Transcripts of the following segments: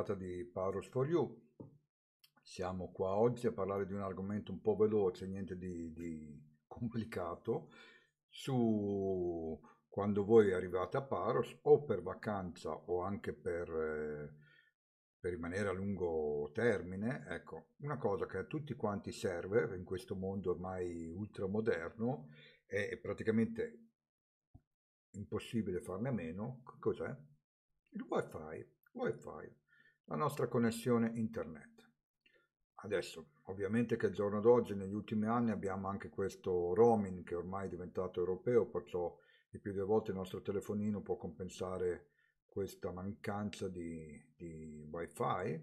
puntata di Paros for You. Siamo qua oggi a parlare di un argomento un po' veloce, niente di, di complicato, su quando voi arrivate a Paros o per vacanza o anche per, eh, per rimanere a lungo termine. Ecco, una cosa che a tutti quanti serve in questo mondo ormai ultramoderno è praticamente impossibile farne a meno, cos'è? Il wifi, wifi la nostra connessione internet. Adesso, ovviamente che al giorno d'oggi, negli ultimi anni, abbiamo anche questo roaming che ormai è diventato europeo, perciò di più delle volte il nostro telefonino può compensare questa mancanza di, di wifi,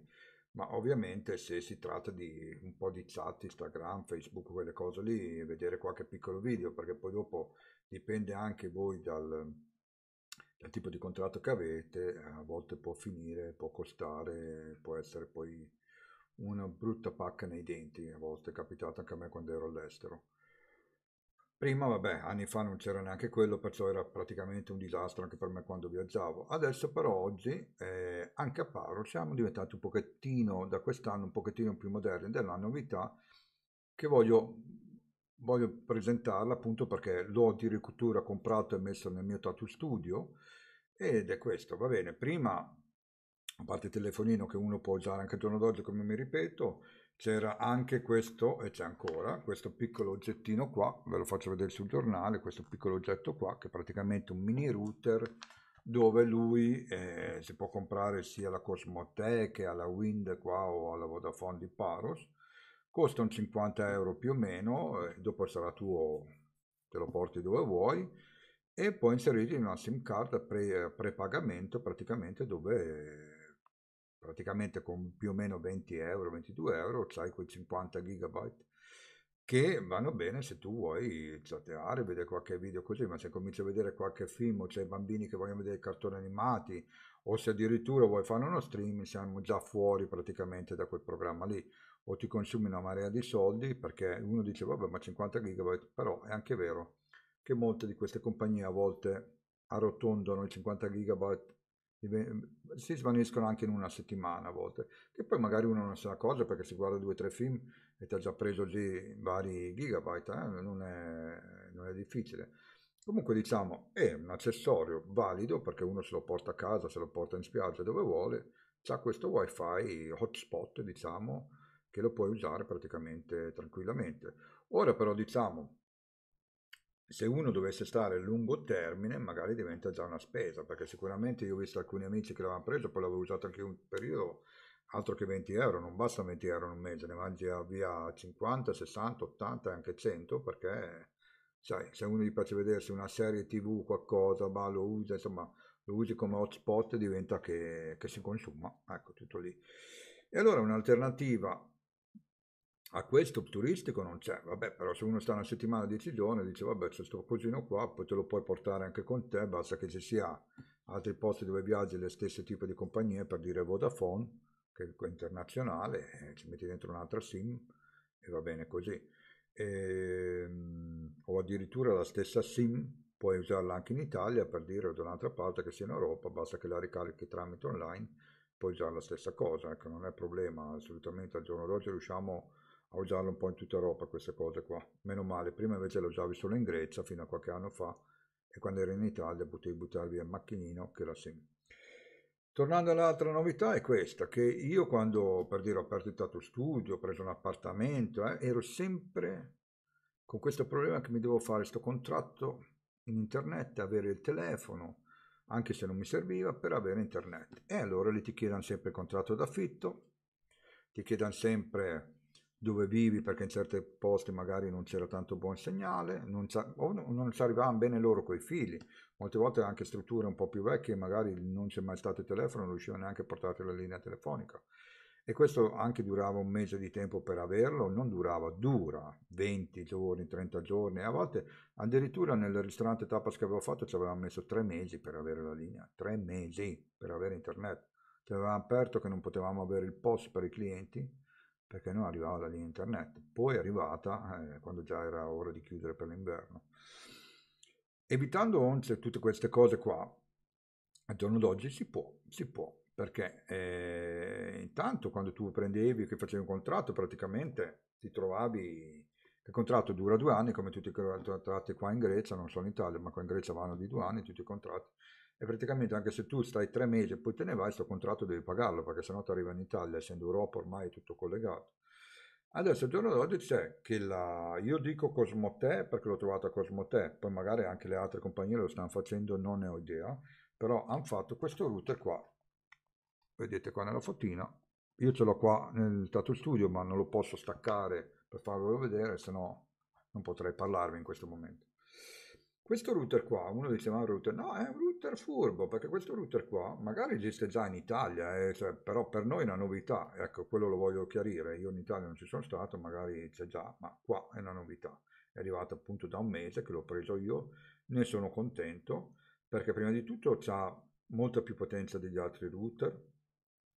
ma ovviamente se si tratta di un po' di chat, Instagram, Facebook, quelle cose lì, vedere qualche piccolo video, perché poi dopo dipende anche voi dal, il tipo di contratto che avete eh, a volte può finire, può costare, può essere poi una brutta pacca nei denti, a volte è capitato anche a me quando ero all'estero. Prima, vabbè, anni fa non c'era neanche quello, perciò era praticamente un disastro anche per me quando viaggiavo. Adesso però oggi, eh, anche a Paro, siamo diventati un pochettino, da quest'anno, un pochettino più moderni della novità, che voglio voglio presentarla appunto perché l'ho addirittura comprato e messo nel mio tattoo studio ed è questo, va bene, prima a parte il telefonino che uno può usare anche al giorno d'oggi come mi ripeto c'era anche questo e c'è ancora questo piccolo oggettino qua ve lo faccio vedere sul giornale questo piccolo oggetto qua che è praticamente un mini router dove lui eh, si può comprare sia la Cosmotech che alla Wind qua o alla Vodafone di Paros costa un 50 euro più o meno, eh, dopo sarà tuo, te lo porti dove vuoi e poi inseriti in una SIM card pre, prepagamento praticamente dove praticamente con più o meno 20 euro, 22 euro c'hai quei 50 gigabyte che vanno bene se tu vuoi chatteare, vedere qualche video così, ma se cominci a vedere qualche film o c'è bambini che vogliono vedere cartoni animati o se addirittura vuoi fare uno streaming siamo già fuori praticamente da quel programma lì o ti consumi una marea di soldi perché uno dice vabbè ma 50 gigabyte però è anche vero che molte di queste compagnie a volte arrotondano i 50 gigabyte mhmm, si svaniscono anche in una settimana a volte che poi magari uno non sa una cosa perché si guarda due o tre film e ti ha già preso lì vari gigabyte eh? non, è, non è difficile comunque diciamo è un accessorio valido perché uno se lo porta a casa se lo porta in spiaggia dove vuole c'ha questo wifi hotspot diciamo che lo puoi usare praticamente tranquillamente. Ora però diciamo, se uno dovesse stare a lungo termine magari diventa già una spesa, perché sicuramente io ho visto alcuni amici che l'avevano preso, poi l'avevo usato anche un periodo, altro che 20 euro, non basta 20 euro in un mese, ne mangi via 50, 60, 80 e anche 100, perché sai, se uno gli piace vedersi una serie tv, qualcosa, ma lo usa, insomma, lo usi come hotspot diventa che, che si consuma, ecco tutto lì. E allora un'alternativa a questo turistico non c'è, vabbè, però se uno sta una settimana, dieci giorni, dice vabbè c'è sto cosino qua, poi te lo puoi portare anche con te, basta che ci sia altri posti dove viaggi le stesse tipo di compagnie, per dire Vodafone, che è internazionale, ci metti dentro un'altra SIM e va bene così. E, ehm, o addirittura la stessa SIM, puoi usarla anche in Italia, per dire da un'altra parte che sia in Europa, basta che la ricarichi tramite online, puoi usare la stessa cosa, ecco, non è problema assolutamente, al giorno d'oggi riusciamo a a usarlo un po' in tutta Europa queste cose qua. Meno male, prima invece le usavi solo in Grecia fino a qualche anno fa e quando ero in Italia potevi buttare via il macchinino che la segni. Tornando all'altra novità è questa, che io quando per dire ho aperto il tattoo studio, ho preso un appartamento, eh, ero sempre con questo problema che mi devo fare questo contratto in internet, avere il telefono, anche se non mi serviva, per avere internet. E allora lì ti chiedono sempre il contratto d'affitto, ti chiedono sempre dove vivi perché in certi posti magari non c'era tanto buon segnale non o non ci arrivavano bene loro coi fili molte volte anche strutture un po' più vecchie magari non c'è mai stato il telefono non riuscivano neanche a portarti la linea telefonica e questo anche durava un mese di tempo per averlo, non durava, dura 20 giorni, 30 giorni, a volte addirittura nel ristorante tapas che avevo fatto ci avevamo messo 3 mesi per avere la linea, 3 mesi per avere internet, ci avevamo aperto che non potevamo avere il post per i clienti, perché non arrivava la linea internet. Poi è arrivata eh, quando già era ora di chiudere per l'inverno. Evitando once tutte queste cose qua, al giorno d'oggi si può, si può, perché eh, intanto quando tu prendevi, che facevi un contratto, praticamente ti trovavi il contratto dura due anni, come tutti i contratti qua in Grecia, non solo in Italia, ma qua in Grecia vanno di due anni tutti i contratti. E praticamente anche se tu stai tre mesi e poi te ne vai, questo contratto devi pagarlo, perché sennò ti arriva in Italia, essendo Europa ormai è tutto collegato. Adesso, il giorno d'oggi c'è che la, io dico Cosmote perché l'ho trovata Cosmote, poi magari anche le altre compagnie lo stanno facendo, non ne ho idea, però hanno fatto questo router qua, vedete qua nella fotina, io ce l'ho qua nel Tattoo Studio ma non lo posso staccare per farvelo vedere, se no non potrei parlarvi in questo momento. Questo router qua, uno diceva un router, no è un router furbo, perché questo router qua magari esiste già in Italia, eh, cioè, però per noi è una novità, ecco quello lo voglio chiarire, io in Italia non ci sono stato, magari c'è già, ma qua è una novità, è arrivata appunto da un mese che l'ho preso io, ne sono contento, perché prima di tutto ha molta più potenza degli altri router,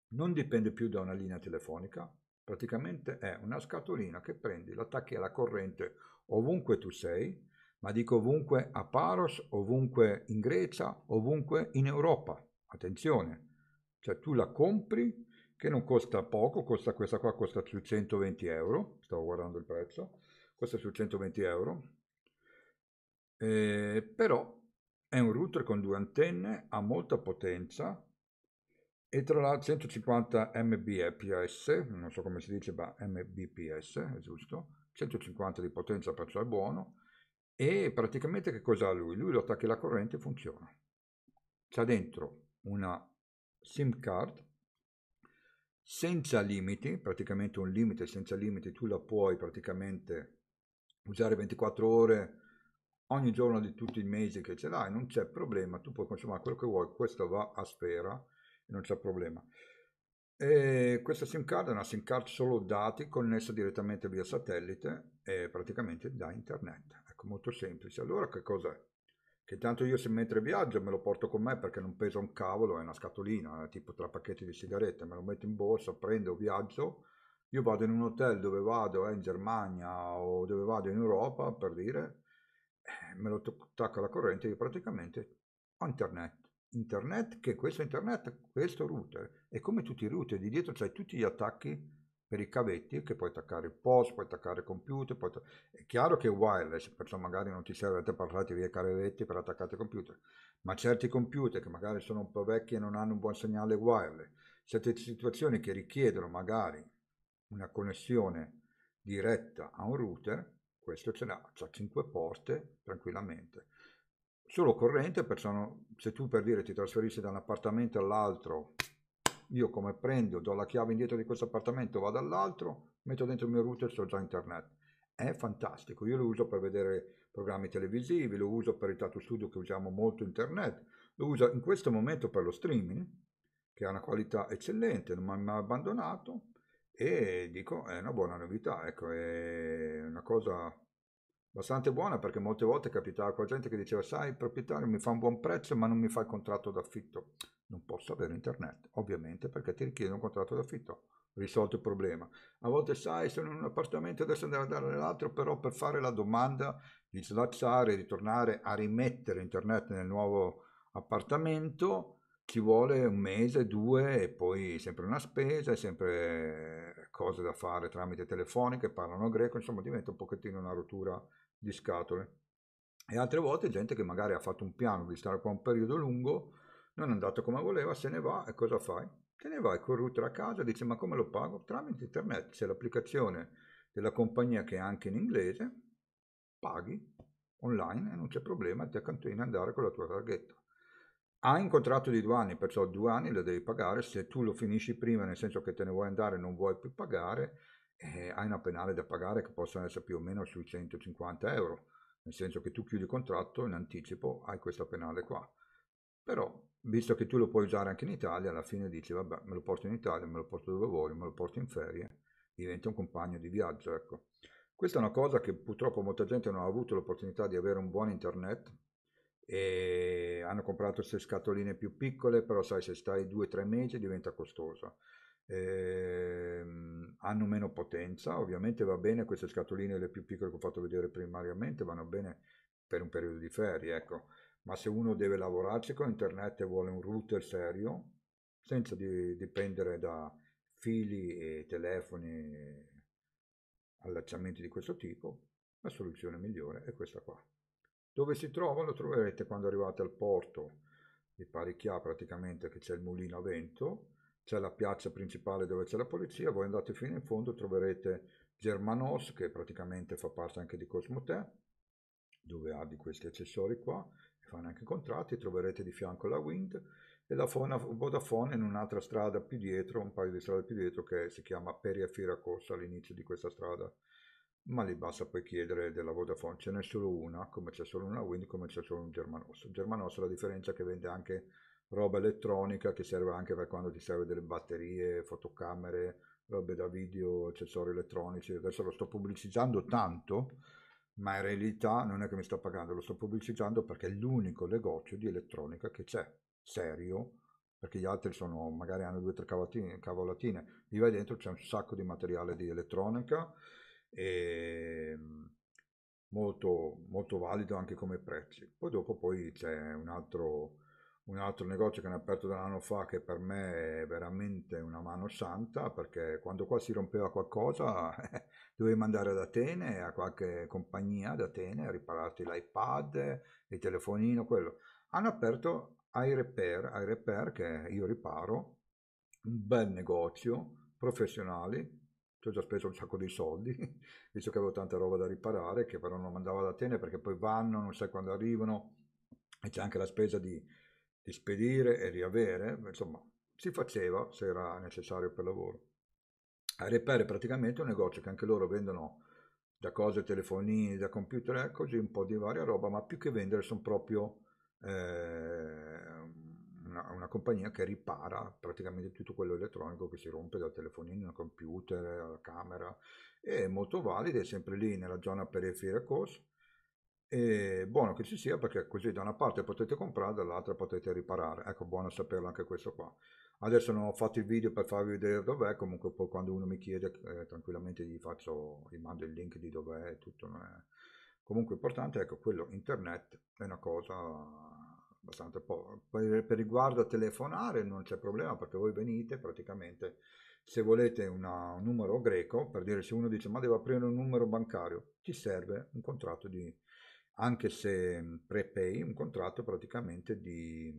non dipende più da una linea telefonica, Praticamente è una scatolina che prendi, l'attacchi alla corrente ovunque tu sei, ma dico ovunque a Paros, ovunque in Grecia, ovunque in Europa. Attenzione, cioè tu la compri che non costa poco, costa questa qua costa su 120 euro, stavo guardando il prezzo, costa su 120 euro, eh, però è un router con due antenne, ha molta potenza, e tra l'altro 150 mbps, non so come si dice, ma mbps è giusto, 150 di potenza perciò è buono, e praticamente che cosa ha lui? Lui lo attacca la corrente e funziona. C'ha dentro una SIM card senza limiti, praticamente un limite senza limiti, tu la puoi praticamente usare 24 ore ogni giorno di tutti i mesi che ce l'hai, non c'è problema, tu puoi consumare quello che vuoi, questo va a sfera non c'è problema. E ehm, questa SIM card è una SIM card solo dati connessa direttamente via satellite e praticamente da internet. Ecco, molto semplice. Allora che cos'è? Che tanto io se mentre viaggio me lo porto con me perché non pesa un cavolo, è una scatolina, tipo tra pacchetti di sigarette, me lo metto in borsa, prendo, viaggio, io vado in un hotel dove vado, eh, in Germania o dove vado in Europa, per dire, eh, me lo attacco alla corrente, e praticamente ho internet internet che questo internet, questo router, E come tutti i router, di dietro c'hai tutti gli attacchi per i cavetti che puoi attaccare il post, puoi attaccare il computer, puoi... è chiaro che è wireless, perciò magari non ti serve a te passarti via i cavetti per attaccare il computer, ma certi computer che magari sono un po' vecchi e non hanno un buon segnale wireless, certe situazioni che richiedono magari una connessione diretta a un router, questo ce l'ha, ha 5 porte tranquillamente solo corrente, perciò se tu per dire ti trasferisci da un appartamento all'altro, io come prendo, do la chiave indietro di questo appartamento, vado all'altro, metto dentro il mio router, sto già internet. È fantastico, io lo uso per vedere programmi televisivi, lo uso per il Tato Studio che usiamo molto internet, lo uso in questo momento per lo streaming, che ha una qualità eccellente, non mi ha abbandonato, e dico è una buona novità, ecco, è una cosa bastante buona perché molte volte capitava con gente che diceva sai il proprietario mi fa un buon prezzo ma non mi fa il contratto d'affitto non posso avere internet ovviamente perché ti richiede un contratto d'affitto risolto il problema a volte sai sono in un appartamento adesso andare a dare l'altro però per fare la domanda di slacciare di tornare a rimettere internet nel nuovo appartamento ci vuole un mese, due e poi sempre una spesa, sempre cose da fare tramite telefoniche, parlano greco, insomma diventa un pochettino una rottura di scatole. E altre volte gente che magari ha fatto un piano di stare qua un periodo lungo, non è andato come voleva, se ne va e cosa fai? Te ne vai col router a casa e dici ma come lo pago? Tramite internet c'è l'applicazione della compagnia che è anche in inglese, paghi online e non c'è problema, ti accantina andare con la tua targhetta. Hai un contratto di due anni, perciò due anni lo devi pagare, se tu lo finisci prima, nel senso che te ne vuoi andare e non vuoi più pagare, eh, hai una penale da pagare che possono essere più o meno sui 150 euro, nel senso che tu chiudi il contratto in anticipo, hai questa penale qua. Però, visto che tu lo puoi usare anche in Italia, alla fine dici, vabbè, me lo porto in Italia, me lo porto dove voglio, me lo porto in ferie, diventa un compagno di viaggio, ecco. Questa è una cosa che purtroppo molta gente non ha avuto l'opportunità di avere un buon internet e hanno comprato queste scatoline più piccole, però sai se stai due o tre mesi diventa costosa eh, hanno meno potenza, ovviamente va bene queste scatoline le più piccole che ho fatto vedere primariamente, vanno bene per un periodo di ferie, ecco. ma se uno deve lavorarci con internet e vuole un router serio, senza di, dipendere da fili e telefoni, allacciamenti di questo tipo, la soluzione migliore è questa qua. Dove si trova? Lo troverete quando arrivate al porto di Parichia praticamente che c'è il mulino a vento c'è la piazza principale dove c'è la polizia, voi andate fino in fondo, troverete Germanos, che praticamente fa parte anche di Cosmotè, dove ha di questi accessori qua, e fanno anche contratti, troverete di fianco la Wind, e la Vodafone in un'altra strada più dietro, un paio di strade più dietro, che si chiama Periafira Corsa, all'inizio di questa strada, ma lì basta poi chiedere della Vodafone, ce n'è solo una, come c'è solo una Wind, come c'è solo un Germanos. Germanos la differenza è che vende anche roba elettronica che serve anche per quando ti serve delle batterie, fotocamere, robe da video, accessori elettronici. Adesso lo sto pubblicizzando tanto, ma in realtà non è che mi sto pagando, lo sto pubblicizzando perché è l'unico negozio di elettronica che c'è, serio, perché gli altri sono magari hanno due o tre cavolatine, cavolatine. lì vai dentro c'è un sacco di materiale di elettronica e molto, molto valido anche come prezzi. Poi dopo poi c'è un altro un altro negozio che hanno aperto da un anno fa che per me è veramente una mano santa perché quando qua si rompeva qualcosa dovevi mandare ad Atene a qualche compagnia ad Atene a ripararti l'iPad, il telefonino, quello. Hanno aperto iRepair, iRepair che io riparo, un bel negozio, professionali, ci ho già speso un sacco di soldi, visto che avevo tanta roba da riparare che però non mandavo ad Atene perché poi vanno, non sai quando arrivano e c'è anche la spesa di di spedire e riavere, insomma, si faceva se era necessario per lavoro. Repair è praticamente un negozio che anche loro vendono da cose, telefonini, da computer, eh, così un po' di varia roba, ma più che vendere sono proprio eh, una, una, compagnia che ripara praticamente tutto quello elettronico che si rompe dal telefonino al computer alla camera. È molto valida, è sempre lì nella zona periferia COS, e buono che ci sia perché così da una parte potete comprare, dall'altra potete riparare. Ecco, buono saperlo anche questo qua. Adesso non ho fatto il video per farvi vedere dov'è, comunque poi quando uno mi chiede eh, tranquillamente gli, faccio, gli mando il link di dov'è e tutto. È... Comunque importante, ecco, quello internet è una cosa abbastanza... Po per, per riguardo a telefonare non c'è problema perché voi venite praticamente se volete una, un numero greco, per dire se uno dice ma devo aprire un numero bancario, ci serve un contratto di anche se mhmm, prepay, un contratto praticamente di,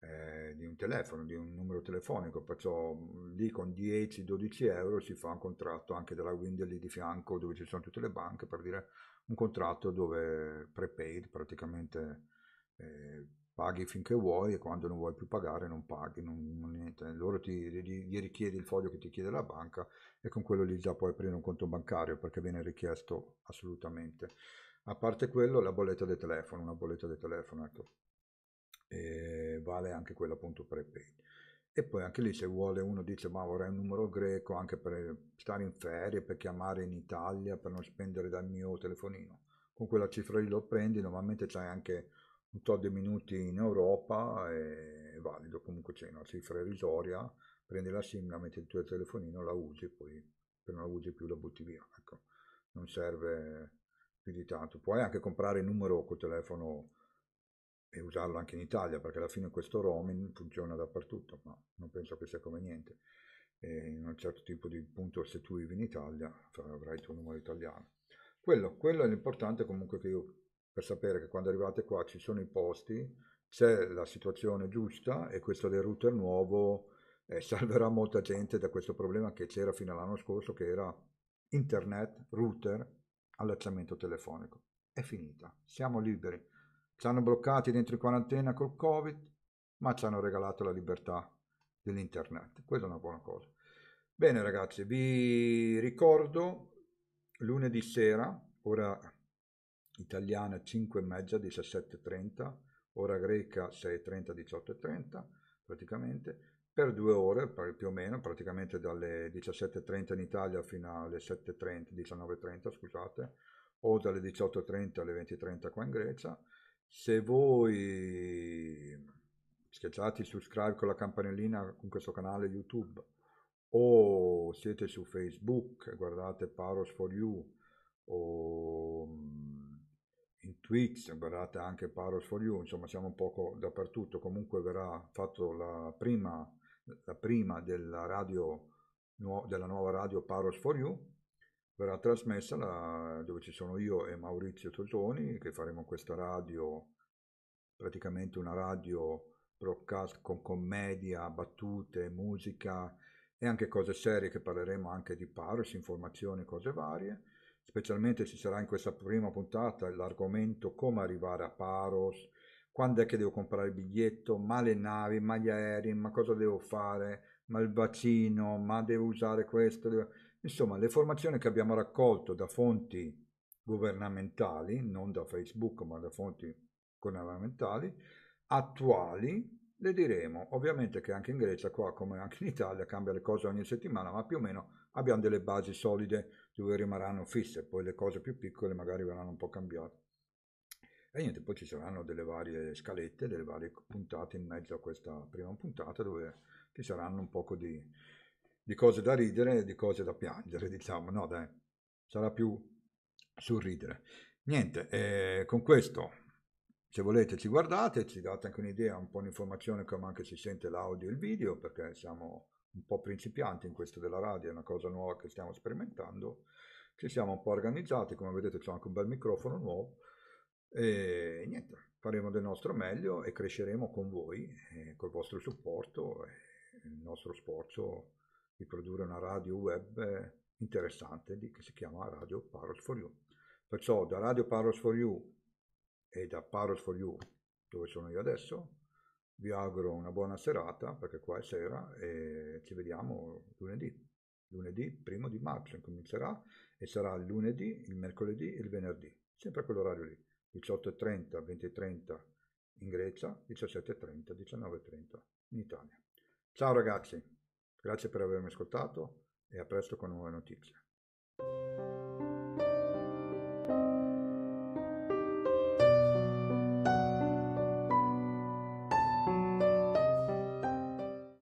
eh, di un telefono, di un numero telefonico, perciò mhmm, lì con 10-12 euro si fa un contratto anche dalla Windows lì di fianco dove ci sono tutte le banche, per dire un contratto dove prepaid praticamente eh, paghi finché vuoi e quando non vuoi più pagare non paghi, non, non niente. loro ti gli richiedi il foglio che ti chiede la banca e con quello lì già puoi aprire un conto bancario perché viene richiesto assolutamente. A parte quello, la bolletta del telefono, una bolletta del telefono, ecco, e vale anche quella appunto per prepaid. E poi anche lì se vuole uno dice ma vorrei un numero greco anche per stare in ferie, per chiamare in Italia, per non spendere dal mio telefonino. Con quella cifra lì lo prendi, normalmente c'hai anche un tot di minuti in Europa, è valido, comunque c'è una cifra irrisoria, prendi la SIM, la metti il tuo telefonino, la usi, poi se non la usi più la butti via. Ecco, non serve più tanto. Puoi anche comprare il numero col telefono e usarlo anche in Italia, perché alla fine questo roaming funziona dappertutto, ma non penso che sia conveniente. E in un certo tipo di punto, se tu vivi in Italia, avrai il tuo numero italiano. Quello, quello è l'importante comunque che io, per sapere che quando arrivate qua ci sono i posti, c'è la situazione giusta e questo del router nuovo eh, salverà molta gente da questo problema che c'era fino all'anno scorso, che era internet, router, allacciamento telefonico. È finita, siamo liberi. Ci hanno bloccati dentro in quarantena col Covid, ma ci hanno regalato la libertà dell'internet. Questa è una buona cosa. Bene ragazzi, vi ricordo lunedì sera, ora italiana 5 e mezza, 17.30, ora greca 6.30, 18.30 praticamente, per due ore per più o meno, praticamente dalle 17.30 in Italia fino alle 7.30, 19.30 scusate, o dalle 18.30 alle 20.30 qua in Grecia. Se voi schiacciate il subscribe con la campanellina con questo canale YouTube o siete su Facebook e guardate Paros for You o mm, in Twitch, guardate anche Paros for You, insomma siamo un po' dappertutto, comunque verrà fatto la prima la eh, prima della, radio, della nuova radio Paros for You, verrà trasmessa la, dove ci sono io e Maurizio Tosoni, che faremo questa radio, praticamente una radio broadcast con commedia, battute, musica e anche cose serie che parleremo anche di Paros, informazioni, cose varie. Specialmente ci sarà in questa prima puntata l'argomento come arrivare a Paros, quando è che devo comprare il biglietto, ma le navi, ma gli aerei, ma cosa devo fare, ma il vaccino, ma devo usare questo. Devo... Insomma, le informazioni che abbiamo raccolto da fonti governamentali, non da Facebook, ma da fonti governamentali, attuali, le diremo. Ovviamente che anche in Grecia, qua come anche in Italia, cambia le cose ogni settimana, ma più o meno abbiamo delle basi solide dove rimarranno fisse, poi le cose più piccole magari verranno un po' cambiate. E niente, poi ci saranno delle varie scalette, delle varie puntate in mezzo a questa prima puntata dove ci saranno un poco di, di cose da ridere e di cose da piangere, diciamo, no dai, sarà più ridere. Niente, eh, con questo, se volete ci guardate, ci date anche un'idea, un po' un'informazione come anche si sente l'audio e il video, perché siamo un po' principianti in questo della radio, è una cosa nuova che stiamo sperimentando, ci siamo un po' organizzati, come vedete c'è anche un bel microfono nuovo, e niente, faremo del nostro meglio e cresceremo con voi, eh, col vostro supporto e il nostro sforzo di produrre una radio web eh, interessante di, che si chiama Radio Parols for You. Perciò da Radio Parols for You e da Parols for You, dove sono io adesso, vi auguro una buona serata perché qua è sera e ci vediamo lunedì. Lunedì, primo di marzo, incomincerà e sarà il lunedì, il mercoledì e il venerdì, sempre a quell'orario lì. 18.30, 20.30 in Grecia, 17.30, 19.30 in Italia. Ciao ragazzi, grazie per avermi ascoltato e a presto con nuove notizie.